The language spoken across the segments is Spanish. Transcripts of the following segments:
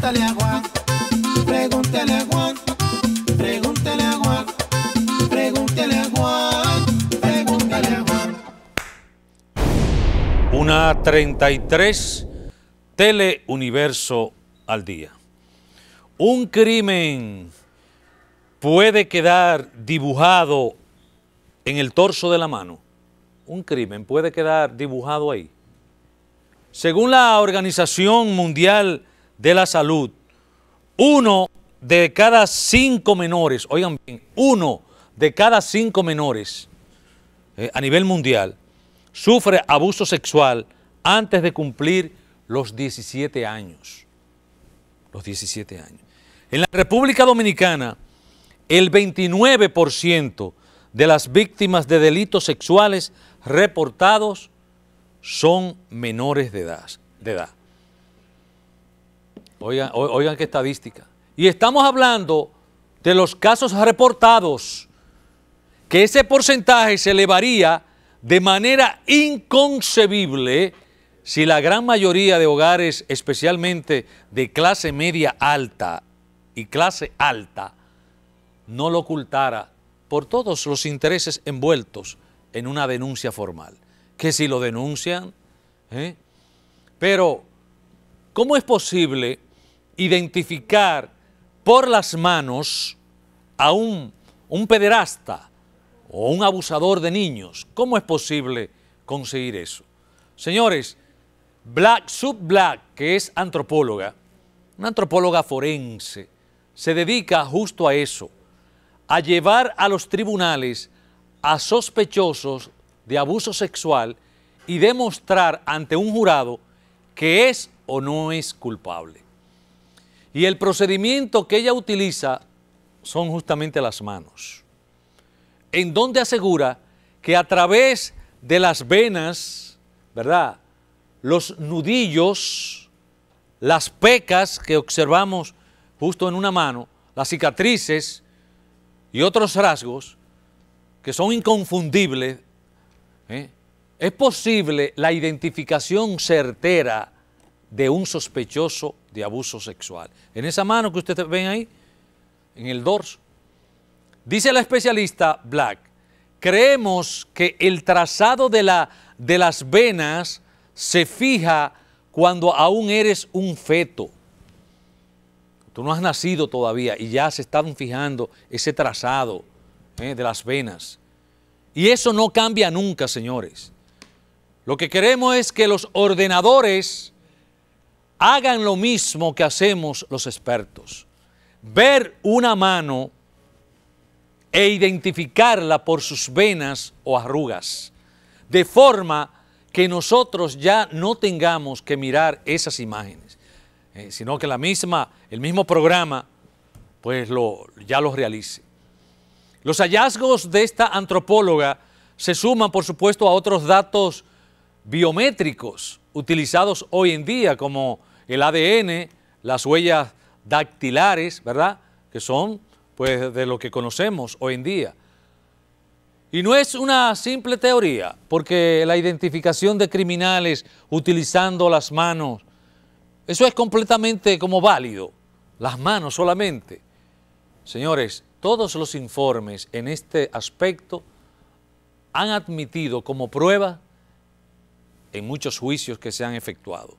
Pregúntale agua, pregúntale a pregúntale a pregúntale a pregúntale Una 33 Teleuniverso al día. Un crimen puede quedar dibujado en el torso de la mano. Un crimen puede quedar dibujado ahí. Según la Organización Mundial de la salud, uno de cada cinco menores, oigan bien, uno de cada cinco menores eh, a nivel mundial sufre abuso sexual antes de cumplir los 17 años. Los 17 años. En la República Dominicana, el 29% de las víctimas de delitos sexuales reportados son menores De edad. Oigan, qué estadística. Y estamos hablando de los casos reportados, que ese porcentaje se elevaría de manera inconcebible si la gran mayoría de hogares, especialmente de clase media alta y clase alta, no lo ocultara por todos los intereses envueltos en una denuncia formal. Que si lo denuncian, ¿eh? pero ¿Cómo es posible identificar por las manos a un, un pederasta o un abusador de niños? ¿Cómo es posible conseguir eso? Señores, Black, Sub Black, que es antropóloga, una antropóloga forense, se dedica justo a eso, a llevar a los tribunales a sospechosos de abuso sexual y demostrar ante un jurado que es o no es culpable. Y el procedimiento que ella utiliza son justamente las manos, en donde asegura que a través de las venas, ¿verdad? Los nudillos, las pecas que observamos justo en una mano, las cicatrices y otros rasgos que son inconfundibles, ¿eh? es posible la identificación certera de un sospechoso de abuso sexual. En esa mano que ustedes ven ahí, en el dorso. Dice la especialista Black, creemos que el trazado de, la, de las venas se fija cuando aún eres un feto. Tú no has nacido todavía y ya se están fijando ese trazado eh, de las venas. Y eso no cambia nunca, señores. Lo que queremos es que los ordenadores hagan lo mismo que hacemos los expertos. Ver una mano e identificarla por sus venas o arrugas, de forma que nosotros ya no tengamos que mirar esas imágenes, eh, sino que la misma, el mismo programa pues lo, ya los realice. Los hallazgos de esta antropóloga se suman, por supuesto, a otros datos biométricos utilizados hoy en día, como el ADN, las huellas dactilares, ¿verdad? Que son pues de lo que conocemos hoy en día. Y no es una simple teoría, porque la identificación de criminales utilizando las manos, eso es completamente como válido, las manos solamente. Señores, todos los informes en este aspecto han admitido como prueba en muchos juicios que se han efectuado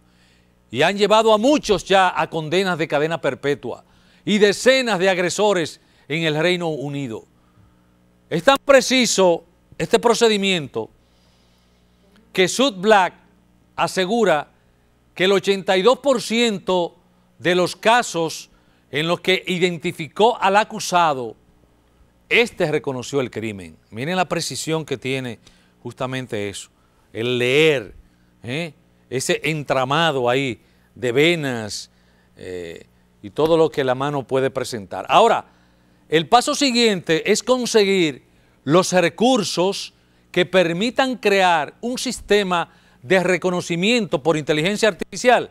y han llevado a muchos ya a condenas de cadena perpetua y decenas de agresores en el Reino Unido. Es tan preciso este procedimiento que Sud Black asegura que el 82% de los casos en los que identificó al acusado, este reconoció el crimen. Miren la precisión que tiene justamente eso, el leer. ¿eh? ese entramado ahí de venas eh, y todo lo que la mano puede presentar. Ahora, el paso siguiente es conseguir los recursos que permitan crear un sistema de reconocimiento por inteligencia artificial,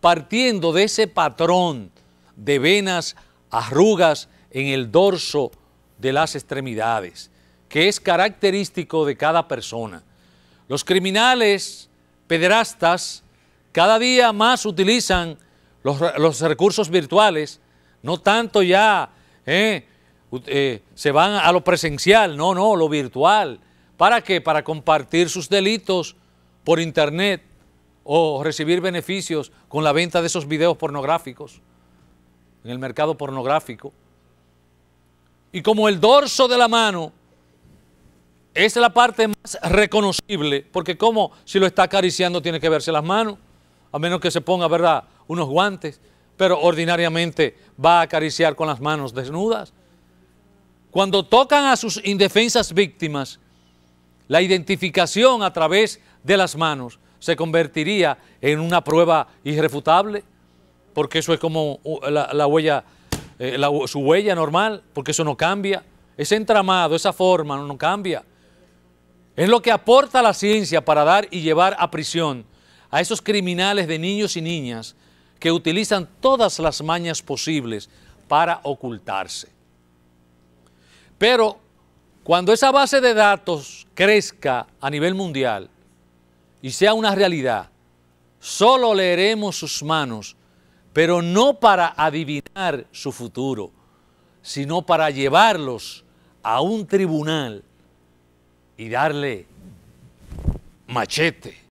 partiendo de ese patrón de venas, arrugas en el dorso de las extremidades, que es característico de cada persona. Los criminales pederastas cada día más utilizan los, recursos virtuales, no tanto ya ¿eh? Eh, se van a lo presencial, no, no, lo virtual. ¿Para qué? Para compartir sus delitos por internet o recibir beneficios con la venta de esos videos pornográficos en el mercado pornográfico. Y como el dorso de la mano es la parte más reconocible, porque como si lo está acariciando tiene que verse las manos, a menos que se ponga, ¿verdad?, unos guantes, pero ordinariamente va a acariciar con las manos desnudas. Cuando tocan a sus indefensas víctimas, la identificación a través de las manos se convertiría en una prueba irrefutable, porque eso es como uh, la, huella, eh, su huella normal, porque eso no cambia. Ese entramado, esa forma no cambia. Es lo que aporta la ciencia para dar y llevar a prisión a esos criminales de niños y niñas que utilizan todas las mañas posibles para ocultarse. Pero cuando esa base de datos crezca a nivel mundial y sea una realidad, solo leeremos sus manos, pero no para adivinar su futuro, sino para llevarlos a un tribunal y darle machete